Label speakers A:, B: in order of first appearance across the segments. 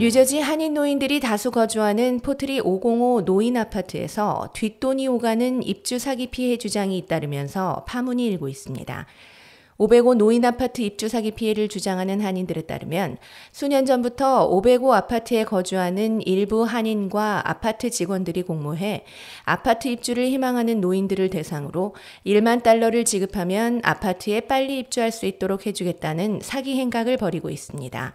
A: 뉴저지 한인 노인들이 다수 거주하는 포트리 505 노인 아파트에서 뒷돈이 오가는 입주 사기 피해 주장이 잇따르면서 파문이 일고 있습니다. 505 노인 아파트 입주 사기 피해를 주장하는 한인들에 따르면 수년 전부터 505 아파트에 거주하는 일부 한인과 아파트 직원들이 공모해 아파트 입주를 희망하는 노인들을 대상으로 1만 달러를 지급하면 아파트에 빨리 입주할 수 있도록 해주겠다는 사기 행각을 벌이고 있습니다.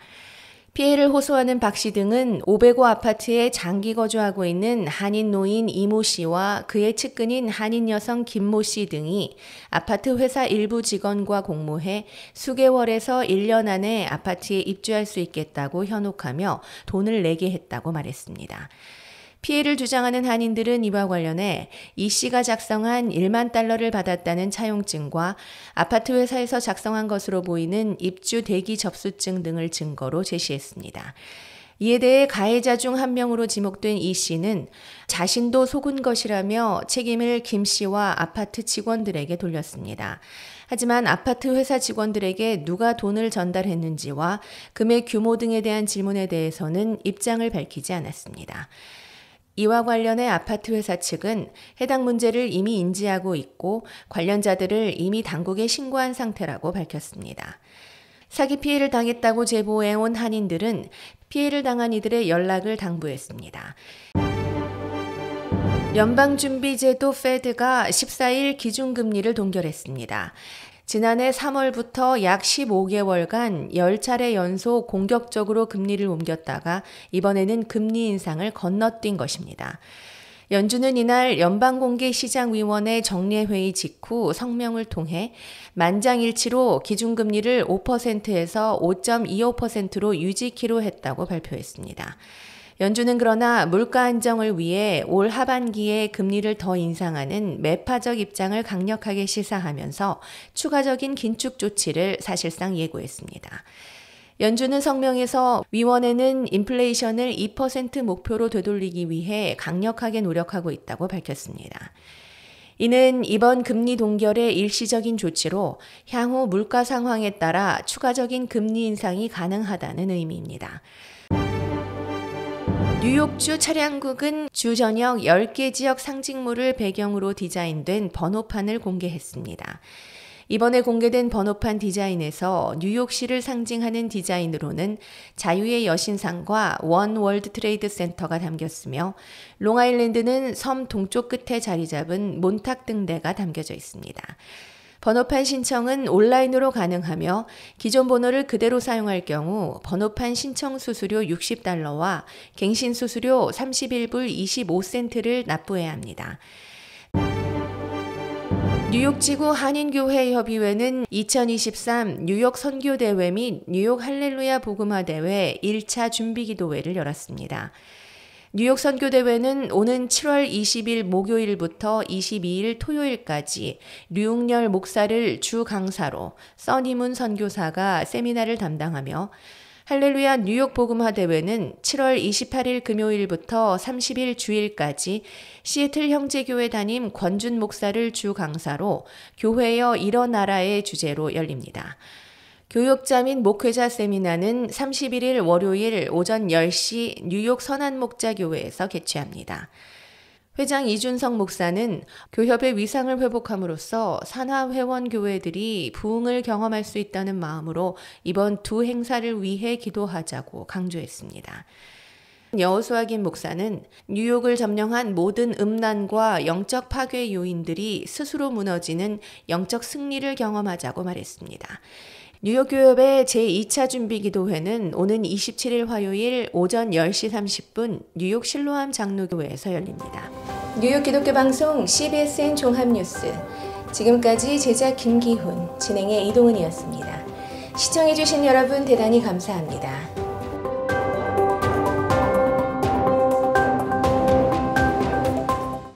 A: 피해를 호소하는 박 씨 등은 오0고 아파트에 장기 거주하고 있는 한인 노인 이모 씨와 그의 측근인 한인 여성 김모 씨 등이 아파트 회사 일부 직원과 공모해 수개월에서 1년 안에 아파트에 입주할 수 있겠다고 현혹하며 돈을 내게 했다고 말했습니다. 피해를 주장하는 한인들은 이와 관련해 이 씨가 작성한 1만 달러를 받았다는 차용증과 아파트 회사에서 작성한 것으로 보이는 입주 대기 접수증 등을 증거로 제시했습니다. 이에 대해 가해자 중 한 명으로 지목된 이 씨는 자신도 속은 것이라며 책임을 김 씨와 아파트 직원들에게 돌렸습니다. 하지만 아파트 회사 직원들에게 누가 돈을 전달했는지와 금액 규모 등에 대한 질문에 대해서는 입장을 밝히지 않았습니다. 이와 관련해 아파트 회사 측은 해당 문제를 이미 인지하고 있고 관련자들을 이미 당국에 신고한 상태라고 밝혔습니다. 사기 피해를 당했다고 제보해온 한인들은 피해를 당한 이들의 연락을 당부했습니다. 연방준비제도 페드가 14일 기준금리를 동결했습니다. 지난해 3월부터 약 15개월간 10차례 연속 공격적으로 금리를 옮겼다가 이번에는 금리 인상을 건너뛴 것입니다. 연준은 이날 연방공개시장위원회 정례회의 직후 성명을 통해 만장일치로 기준금리를 5%에서 5.25%로 유지키로 했다고 발표했습니다. 연준은 그러나 물가 안정을 위해 올 하반기에 금리를 더 인상하는 매파적 입장을 강력하게 시사하면서 추가적인 긴축 조치를 사실상 예고했습니다. 연준은 성명에서 위원회는 인플레이션을 2% 목표로 되돌리기 위해 강력하게 노력하고 있다고 밝혔습니다. 이는 이번 금리 동결의 일시적인 조치로 향후 물가 상황에 따라 추가적인 금리 인상이 가능하다는 의미입니다. 뉴욕주 차량국은 주 전역 10개 지역 상징물을 배경으로 디자인된 번호판을 공개했습니다. 이번에 공개된 번호판 디자인에서 뉴욕시를 상징하는 디자인으로는 자유의 여신상과 원 월드 트레이드 센터가 담겼으며 롱아일랜드는 섬 동쪽 끝에 자리 잡은 몬탁 등대가 담겨져 있습니다. 번호판 신청은 온라인으로 가능하며 기존 번호를 그대로 사용할 경우 번호판 신청 수수료 60달러와 갱신 수수료 31불 25센트를 납부해야 합니다. 뉴욕지구 한인교회협의회는 2023 뉴욕 선교대회 및 뉴욕 할렐루야 복음화 대회 1차 준비기도회를 열었습니다. 뉴욕 선교대회는 오는 7월 20일 목요일부터 22일 토요일까지 류웅열 목사를 주 강사로 써니문 선교사가 세미나를 담당하며 할렐루야 뉴욕 복음화 대회는 7월 28일 금요일부터 30일 주일까지 시애틀 형제교회 담임 권준 목사를 주 강사로 교회여 일어나라의 주제로 열립니다. 교육자 및 목회자 세미나는 31일 월요일 오전 10시 뉴욕 선한목자교회에서 개최합니다. 회장 이준성 목사는 교협의 위상을 회복함으로써 산하회원 교회들이 부흥을 경험할 수 있다는 마음으로 이번 두 행사를 위해 기도하자고 강조했습니다. 여호수아긴 목사는 뉴욕을 점령한 모든 음란과 영적 파괴 요인들이 스스로 무너지는 영적 승리를 경험하자고 말했습니다. 뉴욕 교협의 제2차 준비 기도회는 오는 27일 화요일 오전 10시 30분 뉴욕 실로암 장로교회에서 열립니다. 뉴욕 기독교 방송 CBSN 종합 뉴스. 지금까지 제작 김기훈, 진행의 이동은이었습니다. 시청해주신 여러분 대단히 감사합니다.